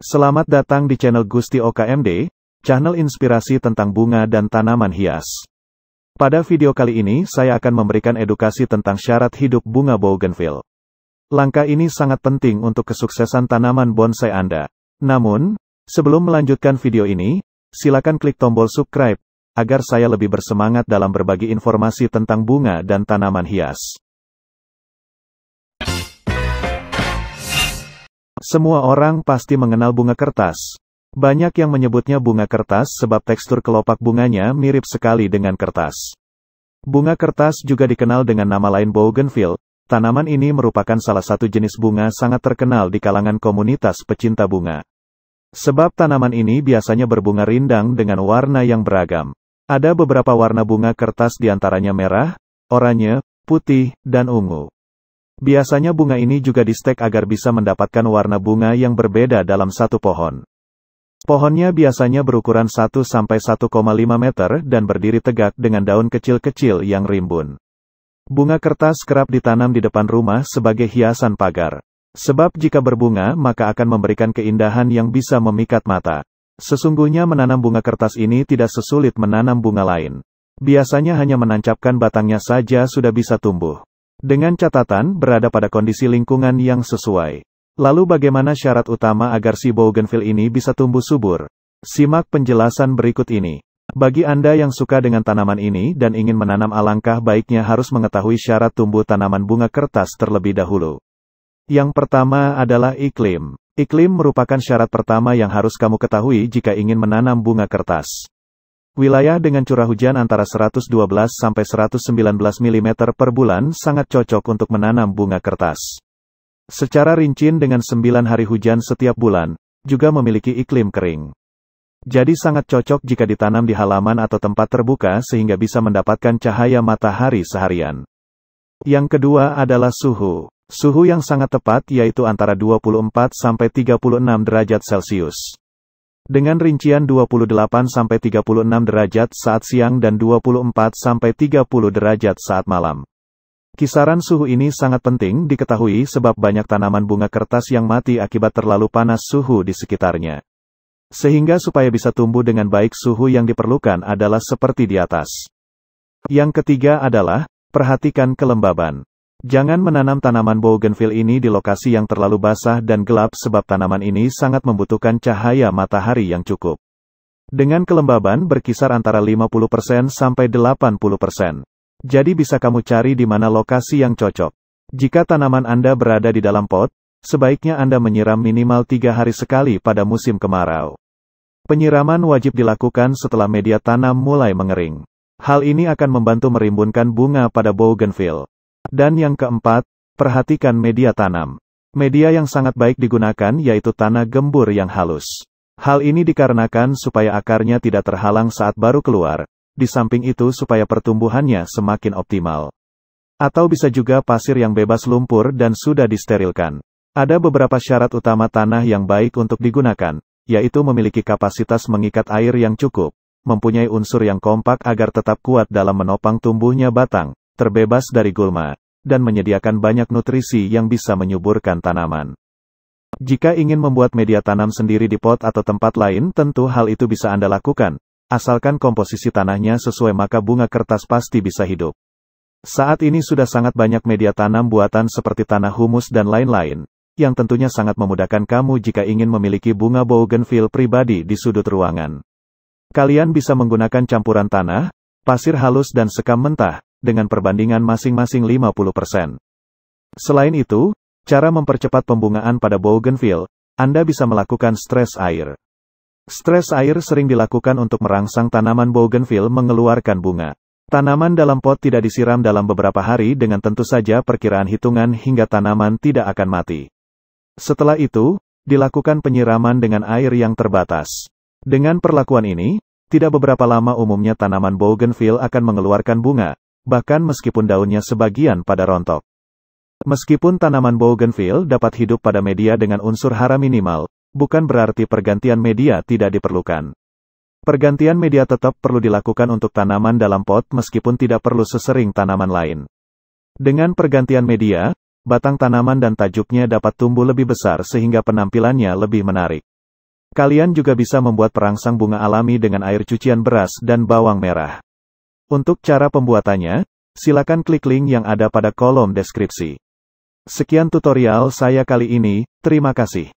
Selamat datang di channel Gusti OKMD, channel inspirasi tentang bunga dan tanaman hias. Pada video kali ini saya akan memberikan edukasi tentang syarat hidup bunga bougainville. Langkah ini sangat penting untuk kesuksesan tanaman bonsai Anda. Namun, sebelum melanjutkan video ini, silakan klik tombol subscribe, agar saya lebih bersemangat dalam berbagi informasi tentang bunga dan tanaman hias. Semua orang pasti mengenal bunga kertas. Banyak yang menyebutnya bunga kertas sebab tekstur kelopak bunganya mirip sekali dengan kertas. Bunga kertas juga dikenal dengan nama lain bougainville. Tanaman ini merupakan salah satu jenis bunga sangat terkenal di kalangan komunitas pecinta bunga. Sebab tanaman ini biasanya berbunga rindang dengan warna yang beragam. Ada beberapa warna bunga kertas diantaranya merah, oranye, putih, dan ungu. Biasanya bunga ini juga distek agar bisa mendapatkan warna bunga yang berbeda dalam satu pohon. Pohonnya biasanya berukuran 1 sampai 1,5 meter dan berdiri tegak dengan daun kecil-kecil yang rimbun. Bunga kertas kerap ditanam di depan rumah sebagai hiasan pagar. Sebab jika berbunga maka akan memberikan keindahan yang bisa memikat mata. Sesungguhnya menanam bunga kertas ini tidak sesulit menanam bunga lain. Biasanya hanya menancapkan batangnya saja sudah bisa tumbuh. Dengan catatan berada pada kondisi lingkungan yang sesuai. Lalu bagaimana syarat utama agar si bougainville ini bisa tumbuh subur? Simak penjelasan berikut ini. Bagi Anda yang suka dengan tanaman ini dan ingin menanam alangkah baiknya harus mengetahui syarat tumbuh tanaman bunga kertas terlebih dahulu. Yang pertama adalah iklim. Iklim merupakan syarat pertama yang harus kamu ketahui jika ingin menanam bunga kertas. Wilayah dengan curah hujan antara 112 sampai 119 mm per bulan sangat cocok untuk menanam bunga kertas. Secara rincin dengan 9 hari hujan setiap bulan, juga memiliki iklim kering. Jadi sangat cocok jika ditanam di halaman atau tempat terbuka sehingga bisa mendapatkan cahaya matahari seharian. Yang kedua adalah suhu. Suhu yang sangat tepat yaitu antara 24 sampai 36 derajat Celcius dengan rincian 28-36 derajat saat siang dan 24-30 derajat saat malam. Kisaran suhu ini sangat penting diketahui sebab banyak tanaman bunga kertas yang mati akibat terlalu panas suhu di sekitarnya. Sehingga supaya bisa tumbuh dengan baik suhu yang diperlukan adalah seperti di atas. Yang ketiga adalah, perhatikan kelembaban. Jangan menanam tanaman bougainville ini di lokasi yang terlalu basah dan gelap sebab tanaman ini sangat membutuhkan cahaya matahari yang cukup. Dengan kelembaban berkisar antara 50% sampai 80%. Jadi bisa kamu cari di mana lokasi yang cocok. Jika tanaman Anda berada di dalam pot, sebaiknya Anda menyiram minimal 3 hari sekali pada musim kemarau. Penyiraman wajib dilakukan setelah media tanam mulai mengering. Hal ini akan membantu merimbunkan bunga pada bougainville. Dan yang keempat, perhatikan media tanam. Media yang sangat baik digunakan yaitu tanah gembur yang halus. Hal ini dikarenakan supaya akarnya tidak terhalang saat baru keluar, di samping itu supaya pertumbuhannya semakin optimal. Atau bisa juga pasir yang bebas lumpur dan sudah disterilkan. Ada beberapa syarat utama tanah yang baik untuk digunakan, yaitu memiliki kapasitas mengikat air yang cukup, mempunyai unsur yang kompak agar tetap kuat dalam menopang tumbuhnya batang, terbebas dari gulma, dan menyediakan banyak nutrisi yang bisa menyuburkan tanaman. Jika ingin membuat media tanam sendiri di pot atau tempat lain tentu hal itu bisa Anda lakukan, asalkan komposisi tanahnya sesuai maka bunga kertas pasti bisa hidup. Saat ini sudah sangat banyak media tanam buatan seperti tanah humus dan lain-lain, yang tentunya sangat memudahkan kamu jika ingin memiliki bunga bougainville pribadi di sudut ruangan. Kalian bisa menggunakan campuran tanah, pasir halus dan sekam mentah, dengan perbandingan masing-masing 50%. Selain itu, cara mempercepat pembungaan pada bougainville, Anda bisa melakukan stres air. Stres air sering dilakukan untuk merangsang tanaman bougainville mengeluarkan bunga. Tanaman dalam pot tidak disiram dalam beberapa hari dengan tentu saja perkiraan hitungan hingga tanaman tidak akan mati. Setelah itu, dilakukan penyiraman dengan air yang terbatas. Dengan perlakuan ini, tidak beberapa lama umumnya tanaman bougainville akan mengeluarkan bunga, bahkan meskipun daunnya sebagian pada rontok. Meskipun tanaman bougainville dapat hidup pada media dengan unsur hara minimal, bukan berarti pergantian media tidak diperlukan. Pergantian media tetap perlu dilakukan untuk tanaman dalam pot meskipun tidak perlu sesering tanaman lain. Dengan pergantian media, batang tanaman dan tajuknya dapat tumbuh lebih besar sehingga penampilannya lebih menarik. Kalian juga bisa membuat perangsang bunga alami dengan air cucian beras dan bawang merah. Untuk cara pembuatannya, silakan klik link yang ada pada kolom deskripsi. Sekian tutorial saya kali ini, terima kasih.